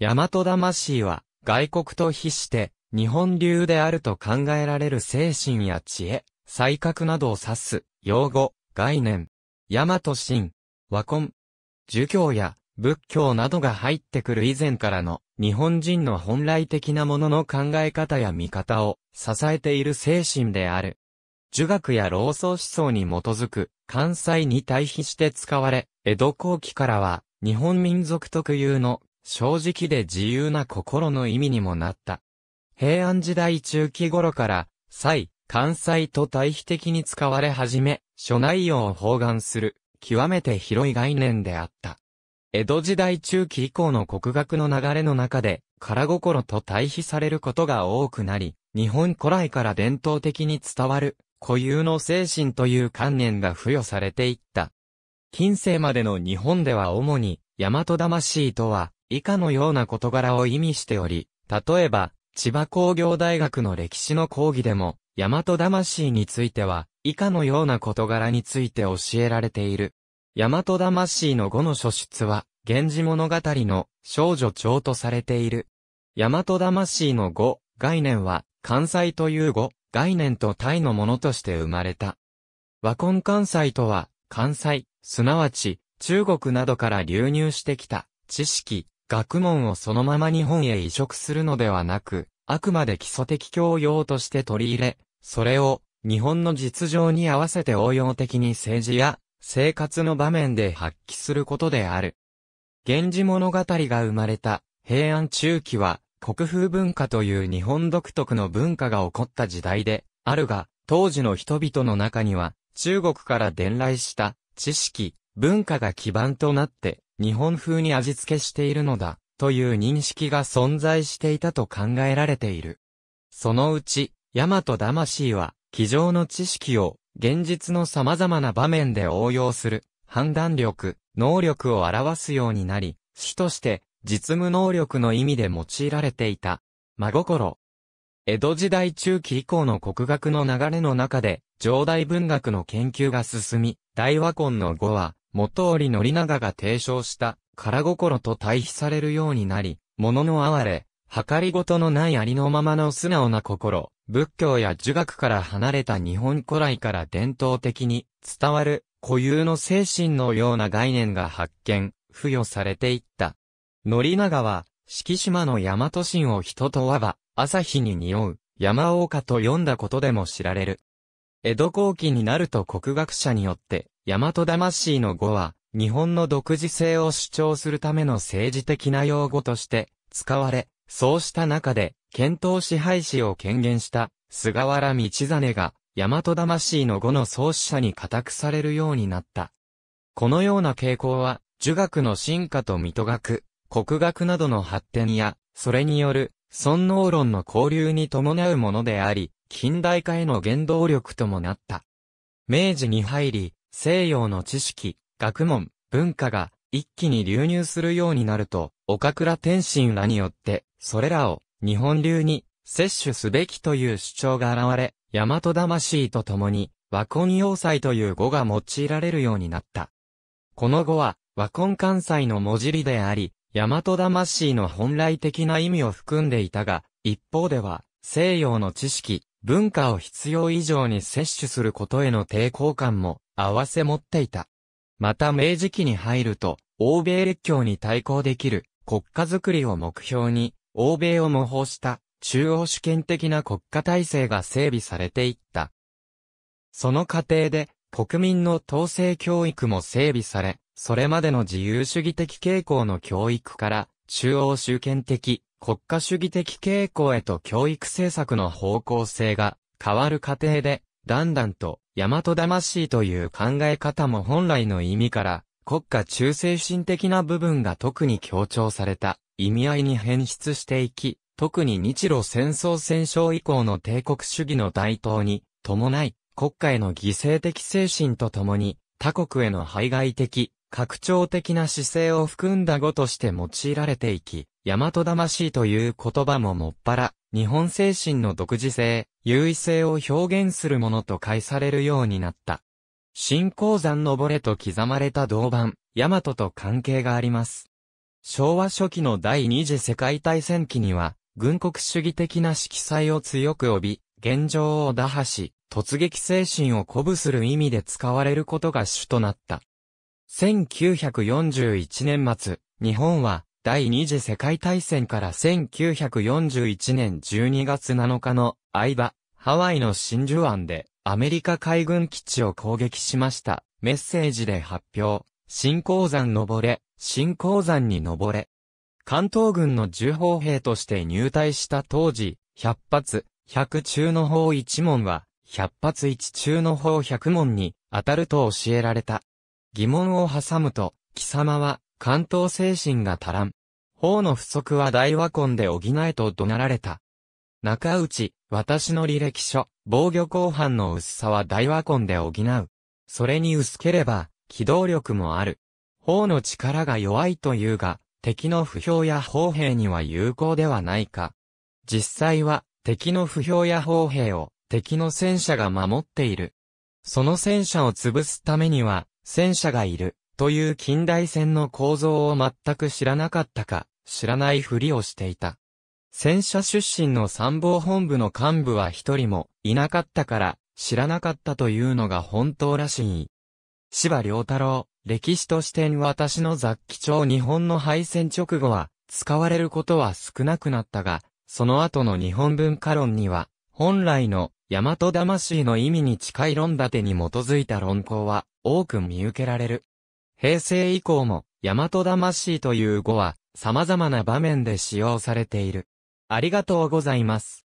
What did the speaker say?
大和魂は、外国と比して、日本流であると考えられる精神や知恵、才覚などを指す、用語、概念。大和神、和魂、儒教や仏教などが入ってくる以前からの日本人の本来的なものの考え方や見方を支えている精神である。儒学や老僧思想に基づく関西に対比して使われ、江戸後期からは日本民族特有の正直で自由な心の意味にもなった。平安時代中期頃から、蔡、関西と対比的に使われ始め、諸内容を包含する、極めて広い概念であった。江戸時代中期以降の国学の流れの中で、空心と対比されることが多くなり、日本古来から伝統的に伝わる、固有の精神という観念が付与されていった。近世までの日本では主に、大和魂とは、以下のような事柄を意味しており、例えば、千葉工業大学の歴史の講義でも、大和魂については、以下のような事柄について教えられている。大和魂の語の書出は、源氏物語の少女帳とされている。大和魂の語、概念は、関西という語、概念とタイのものとして生まれた。和魂関西とは、関西、すなわち、中国などから流入してきた、知識、学問をそのまま日本へ移植するのではなく、あくまで基礎的教養として取り入れ、それを日本の実情に合わせて応用的に政治や生活の場面で発揮することである。源氏物語が生まれた平安中期は国風文化という日本独特の文化が起こった時代であるが、当時の人々の中には中国から伝来した知識、文化が基盤となって日本風に味付けしているのだ、という認識が存在していたと考えられている。そのうち、ヤマト魂は、机上の知識を、現実の様々な場面で応用する、判断力、能力を表すようになり、主として、実務能力の意味で用いられていた。真心。江戸時代中期以降の国学の流れの中で、上代文学の研究が進み、大和魂の語は、元織宣長が提唱した、空心と対比されるようになり、物の哀れ、計りごとのないありのままの素直な心、仏教や儒学から離れた日本古来から伝統的に伝わる固有の精神のような概念が発見、付与されていった。宣長は、四季島の大和神を人と和ば、朝日に匂う、山岡と呼んだことでも知られる。江戸後期になると国学者によって、大和魂の語は、日本の独自性を主張するための政治的な用語として使われ、そうした中で、検討支配使を権限した菅原道真が、大和魂の語の創始者に固くされるようになった。このような傾向は、儒学の進化と水戸学、国学などの発展や、それによる、尊能論の交流に伴うものであり、近代化への原動力ともなった。明治に入り、西洋の知識、学問、文化が一気に流入するようになると、岡倉天心らによって、それらを日本流に摂取すべきという主張が現れ、大和魂とともに、和魂要塞という語が用いられるようになった。この語は、和魂関西の文字りであり、大和魂の本来的な意味を含んでいたが、一方では、西洋の知識、文化を必要以上に摂取することへの抵抗感も合わせ持っていた。また明治期に入ると、欧米列強に対抗できる国家づくりを目標に、欧米を模倣した中央主権的な国家体制が整備されていった。その過程で国民の統制教育も整備され、それまでの自由主義的傾向の教育から中央集権的国家主義的傾向へと教育政策の方向性が変わる過程で、だんだんと、大和魂という考え方も本来の意味から、国家中精神的な部分が特に強調された意味合いに変質していき、特に日露戦争戦勝以降の帝国主義の台頭に伴い、国家への犠牲的精神とともに、他国への排外的拡張的な姿勢を含んだ語として用いられていき、大和魂という言葉ももっぱら、日本精神の独自性、優位性を表現するものと解されるようになった。新鉱山のぼれと刻まれた銅板、大和と関係があります。昭和初期の第二次世界大戦期には、軍国主義的な色彩を強く帯び、現状を打破し、突撃精神を鼓舞する意味で使われることが主となった。1941年末、日本は第二次世界大戦から1941年12月7日の相場、ハワイの真珠湾でアメリカ海軍基地を攻撃しました。メッセージで発表。新鉱山登れ、新鉱山に登れ。関東軍の重砲兵として入隊した当時、100発、100中の砲1門は、100発1中の砲100門に当たると教えられた。疑問を挟むと、貴様は、関東精神が足らん。法の不足は大和根で補えと怒鳴られた。中内、私の履歴書、防御後半の薄さは大和根で補う。それに薄ければ、機動力もある。法の力が弱いというが、敵の不評や砲兵には有効ではないか。実際は、敵の不評や砲兵を、敵の戦車が守っている。その戦車を潰すためには、戦車がいる、という近代戦の構造を全く知らなかったか、知らないふりをしていた。戦車出身の参謀本部の幹部は一人もいなかったから、知らなかったというのが本当らしい。芝良太郎、歴史として私の雑記帳日本の敗戦直後は、使われることは少なくなったが、その後の日本文化論には、本来の大和魂の意味に近い論立てに基づいた論考は多く見受けられる。平成以降も、大和魂という語は、様々な場面で使用されている。ありがとうございます。